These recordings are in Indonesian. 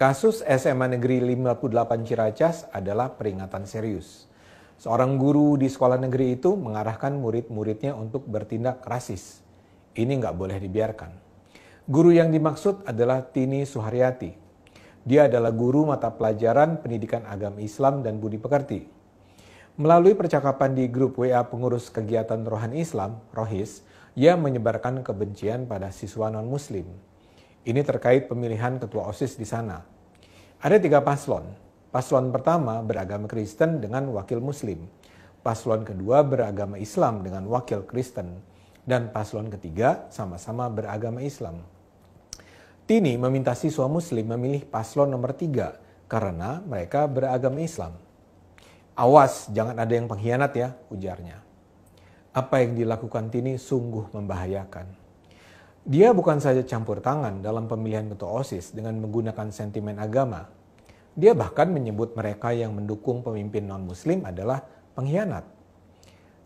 Kasus SMA Negeri 58 Ciracas adalah peringatan serius. Seorang guru di sekolah negeri itu mengarahkan murid-muridnya untuk bertindak rasis. Ini nggak boleh dibiarkan. Guru yang dimaksud adalah Tini Suharyati. Dia adalah guru mata pelajaran pendidikan agama Islam dan budi pekerti. Melalui percakapan di grup WA pengurus kegiatan Rohan Islam, Rohis, ia menyebarkan kebencian pada siswa non-muslim. Ini terkait pemilihan ketua OSIS di sana. Ada tiga paslon. Paslon pertama beragama Kristen dengan wakil Muslim. Paslon kedua beragama Islam dengan wakil Kristen. Dan paslon ketiga sama-sama beragama Islam. Tini meminta siswa Muslim memilih paslon nomor tiga karena mereka beragama Islam. Awas, jangan ada yang pengkhianat ya, ujarnya. Apa yang dilakukan Tini sungguh membahayakan. Dia bukan saja campur tangan dalam pemilihan ketua OSIS dengan menggunakan sentimen agama. Dia bahkan menyebut mereka yang mendukung pemimpin non-muslim adalah pengkhianat.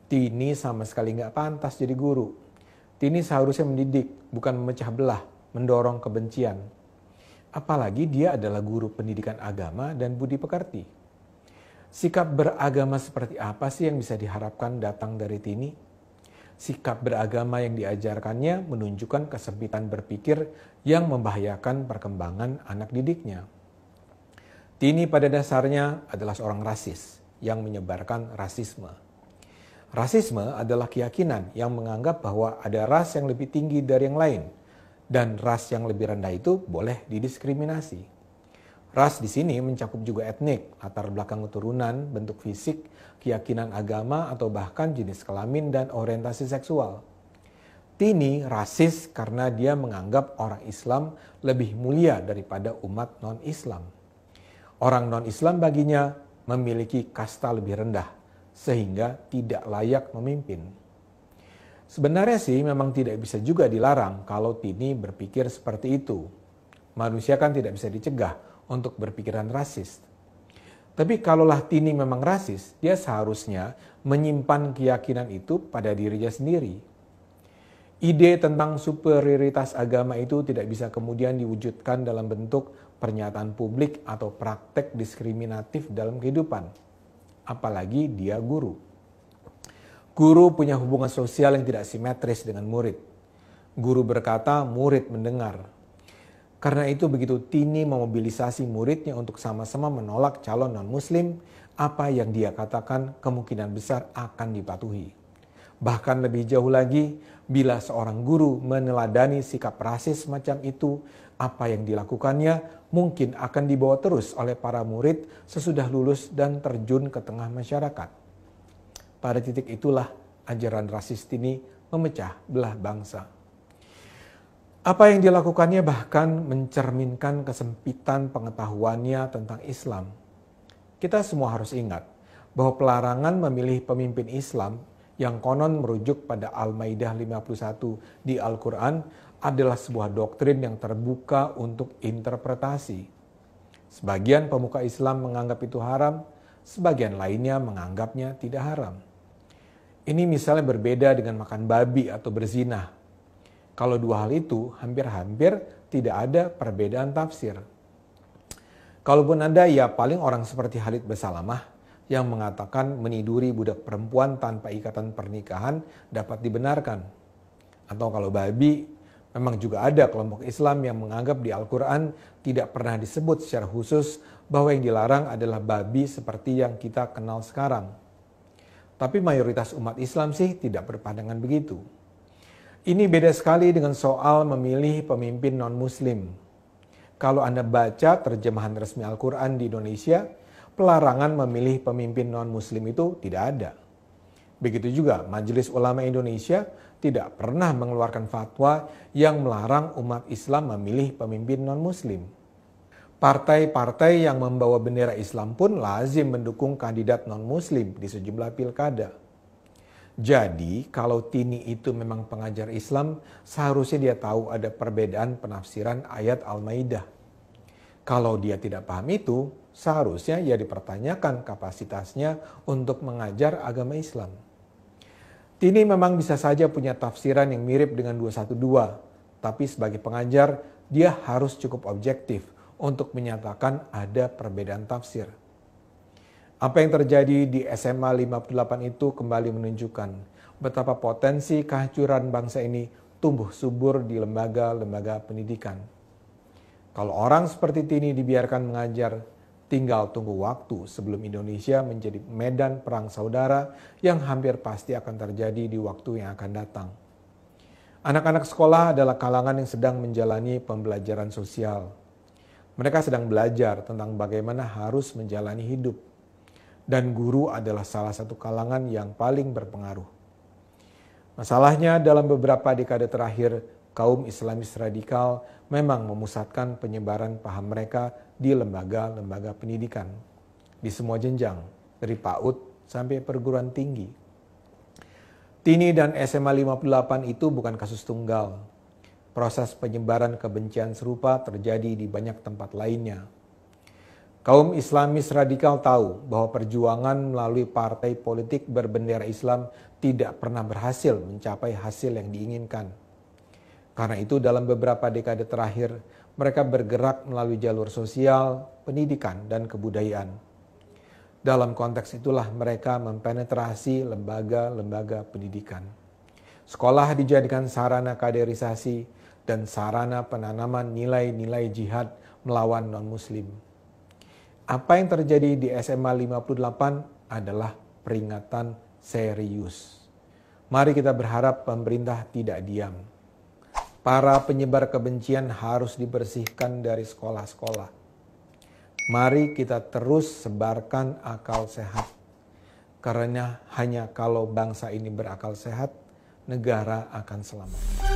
Tini sama sekali nggak pantas jadi guru. Tini seharusnya mendidik, bukan memecah belah, mendorong kebencian. Apalagi dia adalah guru pendidikan agama dan budi pekerti. Sikap beragama seperti apa sih yang bisa diharapkan datang dari Tini? sikap beragama yang diajarkannya menunjukkan kesempitan berpikir yang membahayakan perkembangan anak didiknya. Tini pada dasarnya adalah seorang rasis yang menyebarkan rasisme. Rasisme adalah keyakinan yang menganggap bahwa ada ras yang lebih tinggi dari yang lain dan ras yang lebih rendah itu boleh didiskriminasi. Ras di sini mencakup juga etnik, latar belakang keturunan, bentuk fisik, keyakinan agama, atau bahkan jenis kelamin dan orientasi seksual. Tini rasis karena dia menganggap orang Islam lebih mulia daripada umat non-Islam. Orang non-Islam baginya memiliki kasta lebih rendah, sehingga tidak layak memimpin. Sebenarnya sih memang tidak bisa juga dilarang kalau Tini berpikir seperti itu. Manusia kan tidak bisa dicegah untuk berpikiran rasis. Tapi kalaulah Tini memang rasis, dia seharusnya menyimpan keyakinan itu pada dirinya sendiri. Ide tentang superioritas agama itu tidak bisa kemudian diwujudkan dalam bentuk pernyataan publik atau praktek diskriminatif dalam kehidupan. Apalagi dia guru. Guru punya hubungan sosial yang tidak simetris dengan murid. Guru berkata, murid mendengar. Karena itu begitu Tini memobilisasi muridnya untuk sama-sama menolak calon non-muslim, apa yang dia katakan kemungkinan besar akan dipatuhi. Bahkan lebih jauh lagi, bila seorang guru meneladani sikap rasis macam itu, apa yang dilakukannya mungkin akan dibawa terus oleh para murid sesudah lulus dan terjun ke tengah masyarakat. Pada titik itulah ajaran rasis Tini memecah belah bangsa. Apa yang dilakukannya bahkan mencerminkan kesempitan pengetahuannya tentang Islam. Kita semua harus ingat bahwa pelarangan memilih pemimpin Islam yang konon merujuk pada Al-Maidah 51 di Al-Quran adalah sebuah doktrin yang terbuka untuk interpretasi. Sebagian pemuka Islam menganggap itu haram, sebagian lainnya menganggapnya tidak haram. Ini misalnya berbeda dengan makan babi atau berzinah kalau dua hal itu hampir-hampir tidak ada perbedaan tafsir. Kalaupun ada ya paling orang seperti Halid Basalamah yang mengatakan meniduri budak perempuan tanpa ikatan pernikahan dapat dibenarkan. Atau kalau babi, memang juga ada kelompok Islam yang menganggap di Al-Quran tidak pernah disebut secara khusus bahwa yang dilarang adalah babi seperti yang kita kenal sekarang. Tapi mayoritas umat Islam sih tidak berpandangan begitu. Ini beda sekali dengan soal memilih pemimpin non-muslim. Kalau Anda baca terjemahan resmi Al-Quran di Indonesia, pelarangan memilih pemimpin non-muslim itu tidak ada. Begitu juga Majelis Ulama Indonesia tidak pernah mengeluarkan fatwa yang melarang umat Islam memilih pemimpin non-muslim. Partai-partai yang membawa bendera Islam pun lazim mendukung kandidat non-muslim di sejumlah pilkada. Jadi kalau Tini itu memang pengajar Islam, seharusnya dia tahu ada perbedaan penafsiran ayat Al-Maidah. Kalau dia tidak paham itu, seharusnya ia dipertanyakan kapasitasnya untuk mengajar agama Islam. Tini memang bisa saja punya tafsiran yang mirip dengan 212, tapi sebagai pengajar dia harus cukup objektif untuk menyatakan ada perbedaan tafsir. Apa yang terjadi di SMA 58 itu kembali menunjukkan betapa potensi kehancuran bangsa ini tumbuh subur di lembaga-lembaga pendidikan. Kalau orang seperti Tini dibiarkan mengajar, tinggal tunggu waktu sebelum Indonesia menjadi medan perang saudara yang hampir pasti akan terjadi di waktu yang akan datang. Anak-anak sekolah adalah kalangan yang sedang menjalani pembelajaran sosial. Mereka sedang belajar tentang bagaimana harus menjalani hidup dan guru adalah salah satu kalangan yang paling berpengaruh. Masalahnya dalam beberapa dekade terakhir, kaum Islamis radikal memang memusatkan penyebaran paham mereka di lembaga-lembaga pendidikan. Di semua jenjang, dari PAUD sampai perguruan tinggi. Tini dan SMA 58 itu bukan kasus tunggal. Proses penyebaran kebencian serupa terjadi di banyak tempat lainnya, Kaum Islamis radikal tahu bahwa perjuangan melalui partai politik berbendera Islam tidak pernah berhasil mencapai hasil yang diinginkan. Karena itu dalam beberapa dekade terakhir, mereka bergerak melalui jalur sosial, pendidikan, dan kebudayaan. Dalam konteks itulah mereka mempenetrasi lembaga-lembaga pendidikan. Sekolah dijadikan sarana kaderisasi dan sarana penanaman nilai-nilai jihad melawan non-muslim apa yang terjadi di SMA 58 adalah peringatan serius. Mari kita berharap pemerintah tidak diam. Para penyebar kebencian harus dibersihkan dari sekolah-sekolah. Mari kita terus sebarkan akal sehat. Karena hanya kalau bangsa ini berakal sehat, negara akan selamat.